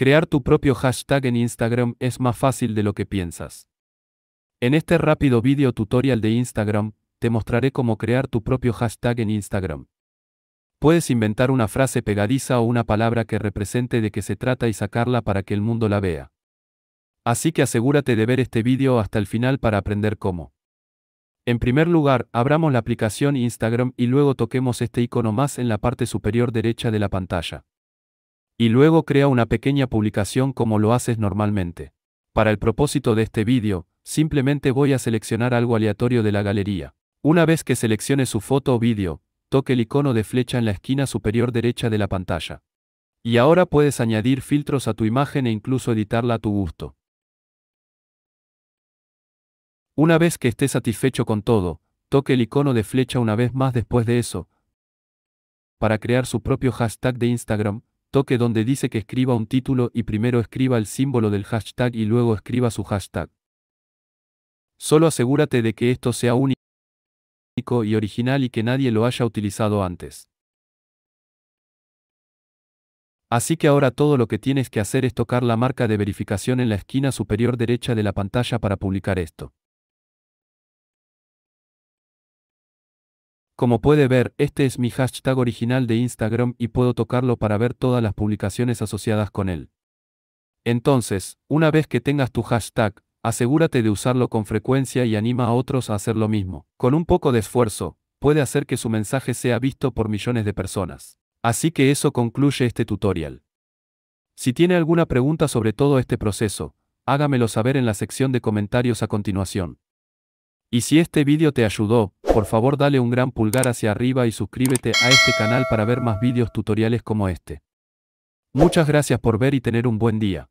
Crear tu propio hashtag en Instagram es más fácil de lo que piensas. En este rápido video tutorial de Instagram, te mostraré cómo crear tu propio hashtag en Instagram. Puedes inventar una frase pegadiza o una palabra que represente de qué se trata y sacarla para que el mundo la vea. Así que asegúrate de ver este video hasta el final para aprender cómo. En primer lugar, abramos la aplicación Instagram y luego toquemos este icono más en la parte superior derecha de la pantalla y luego crea una pequeña publicación como lo haces normalmente. Para el propósito de este vídeo, simplemente voy a seleccionar algo aleatorio de la galería. Una vez que seleccione su foto o vídeo, toque el icono de flecha en la esquina superior derecha de la pantalla. Y ahora puedes añadir filtros a tu imagen e incluso editarla a tu gusto. Una vez que esté satisfecho con todo, toque el icono de flecha una vez más después de eso, para crear su propio hashtag de Instagram, toque donde dice que escriba un título y primero escriba el símbolo del hashtag y luego escriba su hashtag. Solo asegúrate de que esto sea único y original y que nadie lo haya utilizado antes. Así que ahora todo lo que tienes que hacer es tocar la marca de verificación en la esquina superior derecha de la pantalla para publicar esto. Como puede ver, este es mi hashtag original de Instagram y puedo tocarlo para ver todas las publicaciones asociadas con él. Entonces, una vez que tengas tu hashtag, asegúrate de usarlo con frecuencia y anima a otros a hacer lo mismo. Con un poco de esfuerzo, puede hacer que su mensaje sea visto por millones de personas. Así que eso concluye este tutorial. Si tiene alguna pregunta sobre todo este proceso, hágamelo saber en la sección de comentarios a continuación. Y si este vídeo te ayudó, por favor dale un gran pulgar hacia arriba y suscríbete a este canal para ver más vídeos tutoriales como este. Muchas gracias por ver y tener un buen día.